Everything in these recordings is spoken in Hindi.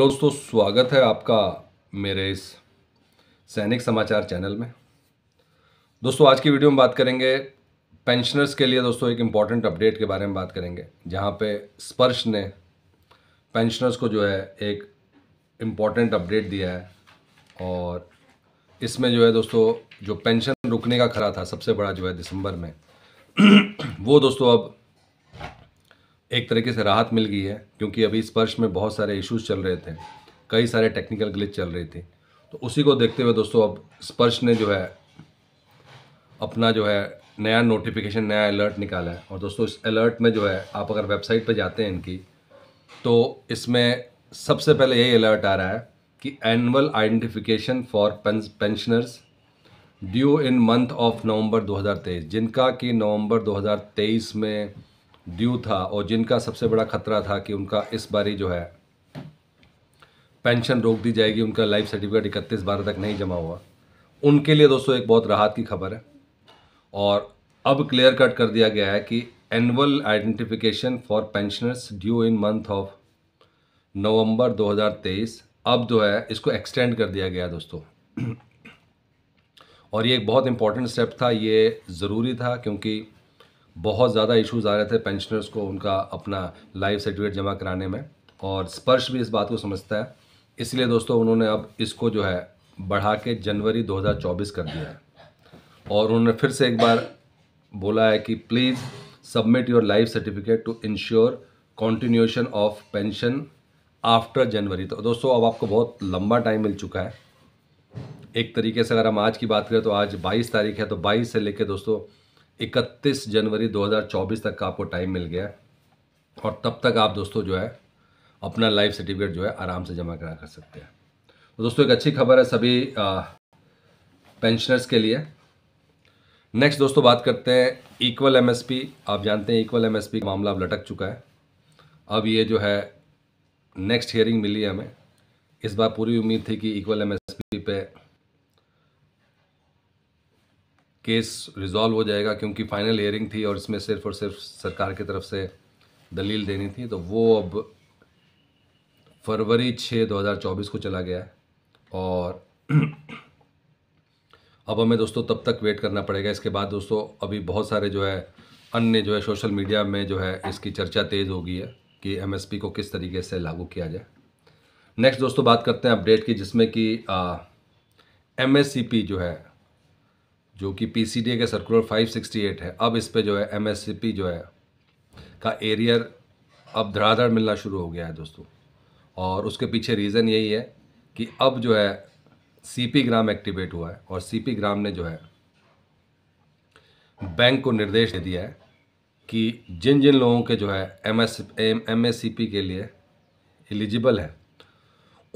हेलो तो दोस्तों स्वागत है आपका मेरे इस सैनिक समाचार चैनल में दोस्तों आज की वीडियो में बात करेंगे पेंशनर्स के लिए दोस्तों एक इम्पॉर्टेंट अपडेट के बारे में बात करेंगे जहाँ पे स्पर्श ने पेंशनर्स को जो है एक इम्पॉर्टेंट अपडेट दिया है और इसमें जो है दोस्तों जो पेंशन रुकने का खरा था सबसे बड़ा जो है दिसंबर में वो दोस्तों अब एक तरीके से राहत मिल गई है क्योंकि अभी स्पर्श में बहुत सारे इश्यूज चल रहे थे कई सारे टेक्निकल ग्लिच चल रही थी तो उसी को देखते हुए दोस्तों अब स्पर्श ने जो है अपना जो है नया नोटिफिकेशन नया अलर्ट निकाला है और दोस्तों इस अलर्ट में जो है आप अगर वेबसाइट पर जाते हैं इनकी तो इसमें सबसे पहले यही अलर्ट आ रहा है कि annual identification for pensioners due in month of November 2023 जिनका कि नवंबर 2023 में ड्यू था और जिनका सबसे बड़ा खतरा था कि उनका इस बारी जो है पेंशन रोक दी जाएगी उनका लाइफ सर्टिफिकेट इकतीस बारह तक नहीं जमा हुआ उनके लिए दोस्तों एक बहुत राहत की खबर है और अब क्लियर कट कर दिया गया है कि annual identification for pensioners due in month of November 2023 अब जो है इसको एक्सटेंड कर दिया गया दोस्तों और ये एक बहुत इंपॉर्टेंट स्टेप था ये ज़रूरी था क्योंकि बहुत ज़्यादा इश्यूज आ रहे थे पेंशनर्स को उनका अपना लाइफ सर्टिफिकेट जमा कराने में और स्पर्श भी इस बात को समझता है इसलिए दोस्तों उन्होंने अब इसको जो है बढ़ा के जनवरी 2024 कर दिया है और उन्होंने फिर से एक बार बोला है कि please submit your life certificate to ensure continuation of pension after January तो दोस्तों अब आपको बहुत लंबा टाइम मिल चुका है एक तरीके से अगर हम आज की बात करें तो आज 22 तारीख है तो 22 से लेकर दोस्तों इकतीस जनवरी 2024 तक का आपको टाइम मिल गया है और तब तक आप दोस्तों जो है अपना लाइफ सर्टिफिकेट जो है आराम से जमा करा कर सकते हैं तो दोस्तों एक अच्छी खबर है सभी पेंशनर्स के लिए नेक्स्ट दोस्तों बात करते हैं इक्वल एमएसपी आप जानते हैं इक्वल एमएसपी का मामला अब लटक चुका है अब ये जो है नेक्स्ट हियरिंग मिली है हमें इस बार पूरी उम्मीद थी कि इक्वल एमएसपी पे केस रिजॉल्व हो जाएगा क्योंकि फाइनल हेयरिंग थी और इसमें सिर्फ और सिर्फ सरकार की तरफ से दलील देनी थी तो वो अब फरवरी छः चौबीस को चला गया है और अब हमें दोस्तों तब तक वेट करना पड़ेगा इसके बाद दोस्तों अभी बहुत सारे जो है अन्य जो है सोशल मीडिया में जो है इसकी चर्चा तेज़ हो गई है कि एमएसपी को किस तरीके से लागू किया जाए नेक्स्ट दोस्तों बात करते हैं अपडेट की जिसमें कि एम जो है जो कि पी सी डी ए के सर्कुलर 568 है अब इस पर जो है एम एस सी पी जो है का एरियर अब धड़ाधड़ मिलना शुरू हो गया है दोस्तों और उसके पीछे रीज़न यही है कि अब जो है सी पी ग्राम एक्टिवेट हुआ है और सी पी ग्राम ने जो है बैंक को निर्देश दे दिया है कि जिन जिन लोगों के जो है M S M S C P के लिए एलिजिबल है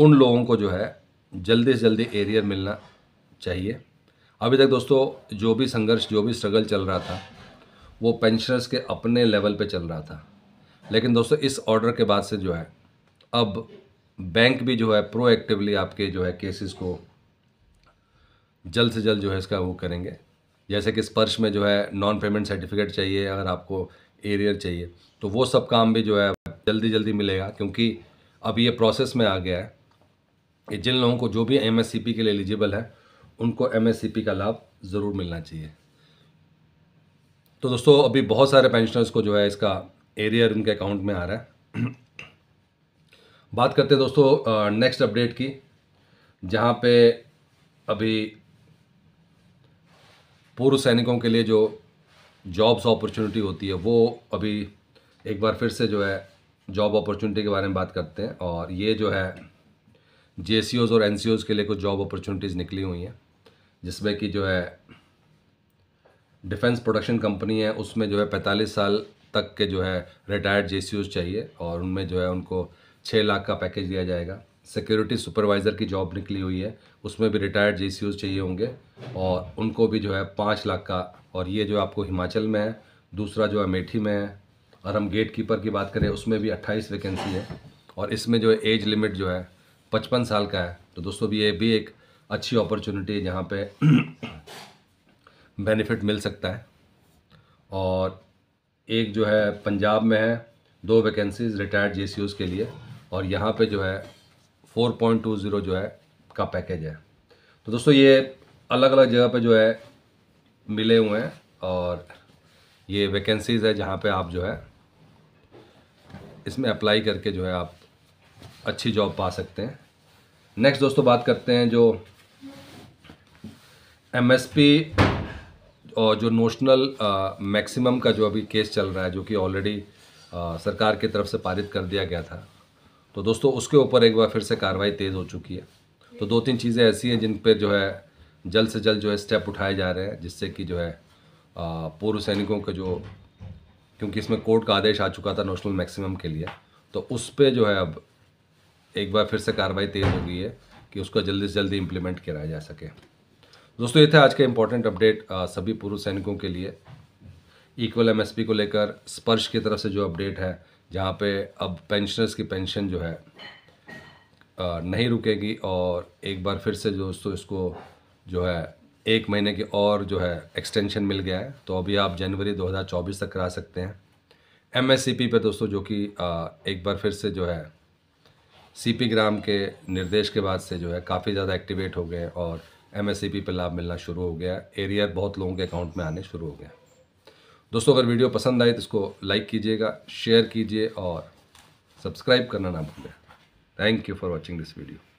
उन लोगों को जो है जल्दी से जल्दी एरियर मिलना चाहिए अभी तक दोस्तों जो भी संघर्ष जो भी स्ट्रगल चल रहा था वो पेंशनर्स के अपने लेवल पे चल रहा था लेकिन दोस्तों इस ऑर्डर के बाद से जो है अब बैंक भी जो है प्रोएक्टिवली आपके जो है केसेस को जल्द से जल्द जो है इसका वो करेंगे जैसे कि स्पर्श में जो है नॉन पेमेंट सर्टिफिकेट चाहिए अगर आपको एरियर चाहिए तो वो सब काम भी जो है जल्दी जल्दी मिलेगा क्योंकि अब ये प्रोसेस में आ गया है कि जिन लोगों को जो भी एम के लिए एलिजिबल है उनको एम का लाभ ज़रूर मिलना चाहिए तो दोस्तों अभी बहुत सारे पेंशनर्स को जो है इसका एरियर उनके अकाउंट में आ रहा है बात करते हैं दोस्तों नेक्स्ट अपडेट की जहाँ पे अभी पूर्व सैनिकों के लिए जो जॉब्स अपॉर्चुनिटी होती है वो अभी एक बार फिर से जो है जॉब अपॉर्चुनिटी के बारे में बात करते हैं और ये जो है जे और एन के लिए कुछ जॉब अपॉर्चुनिटीज़ निकली हुई हैं जिसमें कि जो है डिफेंस प्रोडक्शन कंपनी है उसमें जो है पैंतालीस साल तक के जो है रिटायर्ड जे चाहिए और उनमें जो है उनको छः लाख का पैकेज दिया जाएगा सिक्योरिटी सुपरवाइज़र की जॉब निकली हुई है उसमें भी रिटायर्ड जे चाहिए होंगे और उनको भी जो है पाँच लाख का और ये जो आपको हिमाचल में है दूसरा जो है मेठी में है और हम गेट कीपर की बात करें उसमें भी अट्ठाईस वैकेंसी है और इसमें जो है एज लिमिट जो है पचपन साल का है तो दोस्तों भी ये भी एक अच्छी अपॉर्चुनिटी है जहाँ पे बेनिफिट मिल सकता है और एक जो है पंजाब में है दो वैकेंसीज रिटायर्ड जे के लिए और यहाँ पे जो है 4.20 जो है का पैकेज है तो दोस्तों ये अलग अलग जगह पे जो है मिले हुए हैं और ये वैकेंसीज़ है जहाँ पे आप जो है इसमें अप्लाई करके जो है आप अच्छी जॉब पा सकते हैं नेक्स्ट दोस्तों बात करते हैं जो एमएसपी और जो नोशनल मैक्सिमम uh, का जो अभी केस चल रहा है जो कि ऑलरेडी uh, सरकार की तरफ से पारित कर दिया गया था तो दोस्तों उसके ऊपर एक बार फिर से कार्रवाई तेज़ हो चुकी है तो दो तीन चीज़ें ऐसी हैं जिन पर जो है जल्द से जल्द जो है स्टेप उठाए जा रहे हैं जिससे कि जो है uh, पूर्व सैनिकों के जो क्योंकि इसमें कोर्ट का आदेश आ चुका था नेशनल मैक्सिमम के लिए तो उस पर जो है अब एक बार फिर से कार्रवाई तेज़ हो गई है कि उसको जल्दी से जल्दी इम्प्लीमेंट कराया जा सके दोस्तों ये थे आज का इम्पोर्टेंट अपडेट सभी पूर्व सैनिकों के लिए इक्वल एमएसपी को लेकर स्पर्श की तरफ से जो अपडेट है जहाँ पे अब पेंशनर्स की पेंशन जो है नहीं रुकेगी और एक बार फिर से दोस्तों इसको जो है एक महीने की और जो है एक्सटेंशन मिल गया है तो अभी आप जनवरी 2024 तक करा सकते हैं एम एस पे दोस्तों जो कि एक बार फिर से जो है सी ग्राम के निर्देश के बाद से जो है काफ़ी ज़्यादा एक्टिवेट हो गए और एमएससीपी पे लाभ मिलना शुरू हो गया एरियर e बहुत लोगों के अकाउंट में आने शुरू हो गया दोस्तों अगर वीडियो पसंद आए तो इसको लाइक कीजिएगा शेयर कीजिए और सब्सक्राइब करना ना भूलें thank you for watching this video